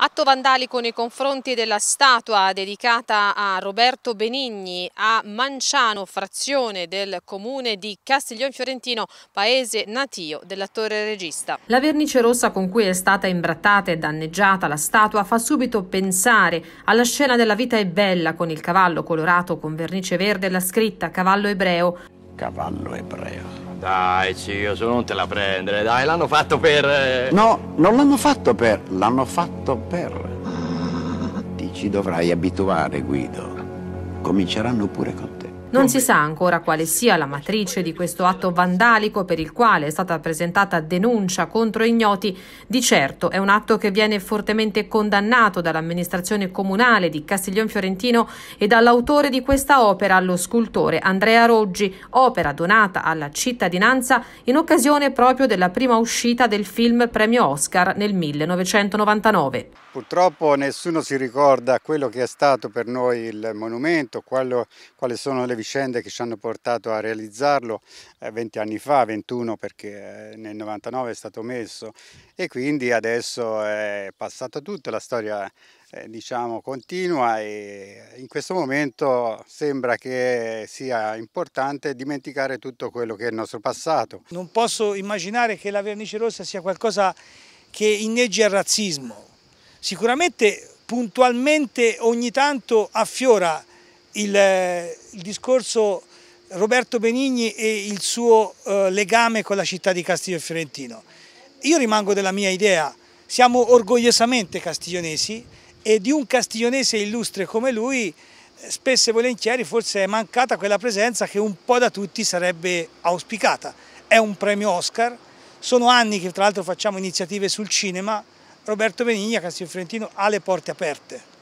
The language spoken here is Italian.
Atto vandalico nei confronti della statua dedicata a Roberto Benigni a Manciano, frazione del comune di Castiglione Fiorentino, paese natio dell'attore regista. La vernice rossa con cui è stata imbrattata e danneggiata la statua fa subito pensare alla scena della vita è bella con il cavallo colorato con vernice verde e la scritta cavallo ebreo. Cavallo ebreo. Dai, zio, su non te la prendere, dai, l'hanno fatto per... Eh, no, non l'hanno fatto per, l'hanno fatto per. Ti ci dovrai abituare, Guido. Cominceranno pure con te. Non si sa ancora quale sia la matrice di questo atto vandalico per il quale è stata presentata denuncia contro ignoti. Di certo è un atto che viene fortemente condannato dall'amministrazione comunale di Castiglione Fiorentino e dall'autore di questa opera, lo scultore Andrea Roggi, opera donata alla cittadinanza in occasione proprio della prima uscita del film premio Oscar nel 1999. Purtroppo nessuno si ricorda quello che è stato per noi il monumento, quello, quali sono le vicende che ci hanno portato a realizzarlo eh, 20 anni fa, 21 perché eh, nel 99 è stato messo e quindi adesso è passato tutto, la storia eh, diciamo continua e in questo momento sembra che sia importante dimenticare tutto quello che è il nostro passato. Non posso immaginare che la vernice rossa sia qualcosa che inneggia il razzismo. Sicuramente puntualmente ogni tanto affiora il, eh, il discorso Roberto Benigni e il suo eh, legame con la città di Castiglio e Fiorentino. Io rimango della mia idea, siamo orgogliosamente castiglionesi e di un castiglionese illustre come lui eh, spesso e volentieri forse è mancata quella presenza che un po' da tutti sarebbe auspicata. È un premio Oscar, sono anni che tra l'altro facciamo iniziative sul cinema, Roberto Benigni a Castiglio Fiorentino ha le porte aperte.